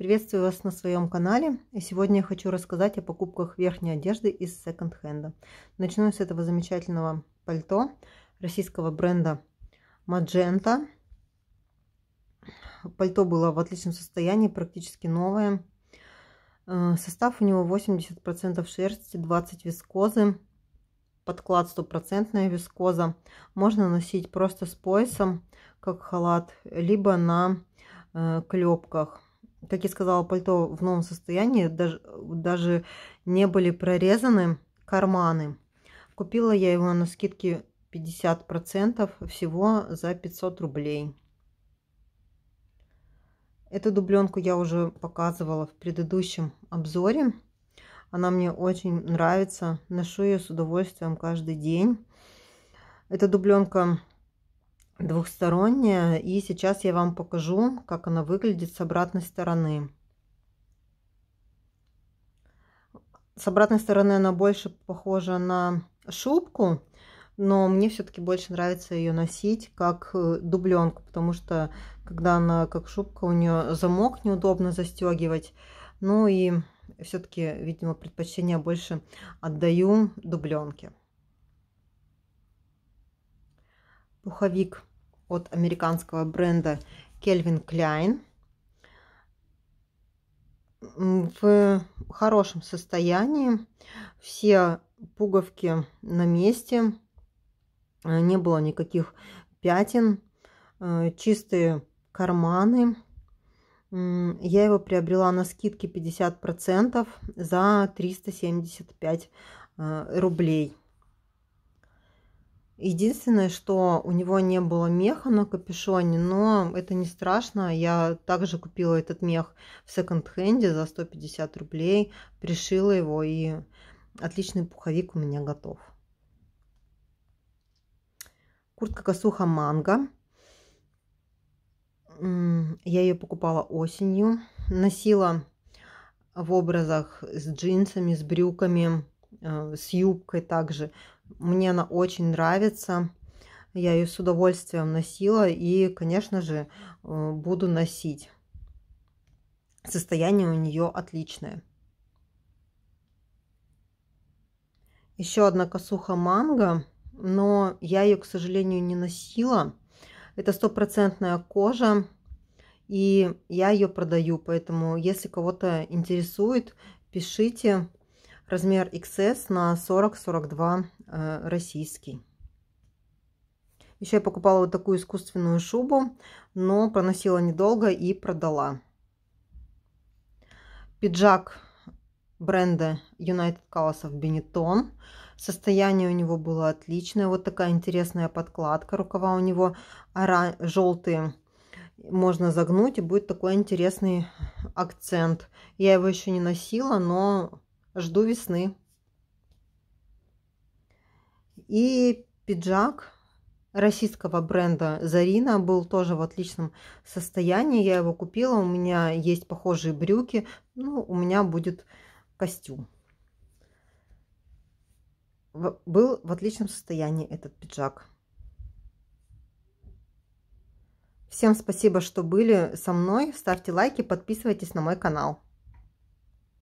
Приветствую вас на своем канале и сегодня я хочу рассказать о покупках верхней одежды из секонд-хенда. Начну с этого замечательного пальто российского бренда Magenta. Пальто было в отличном состоянии, практически новое. Э, состав у него 80% шерсти, 20% вискозы, подклад стопроцентная вискоза. Можно носить просто с поясом, как халат, либо на э, клепках как я сказала, пальто в новом состоянии, даже, даже не были прорезаны карманы. Купила я его на скидке 50% всего за 500 рублей. Эту дубленку я уже показывала в предыдущем обзоре. Она мне очень нравится. Ношу ее с удовольствием каждый день. Эта дубленка двухсторонняя. И сейчас я вам покажу, как она выглядит с обратной стороны. С обратной стороны она больше похожа на шубку, но мне все-таки больше нравится ее носить как э, дубленку, потому что когда она как шубка, у нее замок неудобно застегивать. Ну и все-таки, видимо, предпочтение больше отдаю дубленке. Пуховик от американского бренда Кельвин Кляйн В хорошем состоянии. Все пуговки на месте. Э, не было никаких пятен. Э, чистые карманы. Я его приобрела на скидке 50% за 375 э, рублей. Единственное, что у него не было меха на капюшоне, но это не страшно. Я также купила этот мех в секонд-хенде за 150 рублей, пришила его, и отличный пуховик у меня готов. Куртка-косуха манго. Я ее покупала осенью. Носила в образах с джинсами, с брюками, э, с юбкой также. Мне она очень нравится. Я ее с удовольствием носила и, конечно же, э, буду носить. Состояние у нее отличное. Еще одна косуха манго, но я ее, к сожалению, не носила. Это стопроцентная кожа, и я ее продаю, поэтому если кого-то интересует, пишите размер XS на 40-42 Э, российский. Еще я покупала вот такую искусственную шубу, но проносила недолго и продала. Пиджак бренда United Colors of Benetton. Состояние у него было отличное. Вот такая интересная подкладка. Рукава у него желтые. Можно загнуть и будет такой интересный акцент. Я его еще не носила, но жду весны. И пиджак российского бренда Зарина был тоже в отличном состоянии. Я его купила, у меня есть похожие брюки, ну, у меня будет костюм. В, был в отличном состоянии этот пиджак. Всем спасибо, что были со мной. Ставьте лайки, подписывайтесь на мой канал.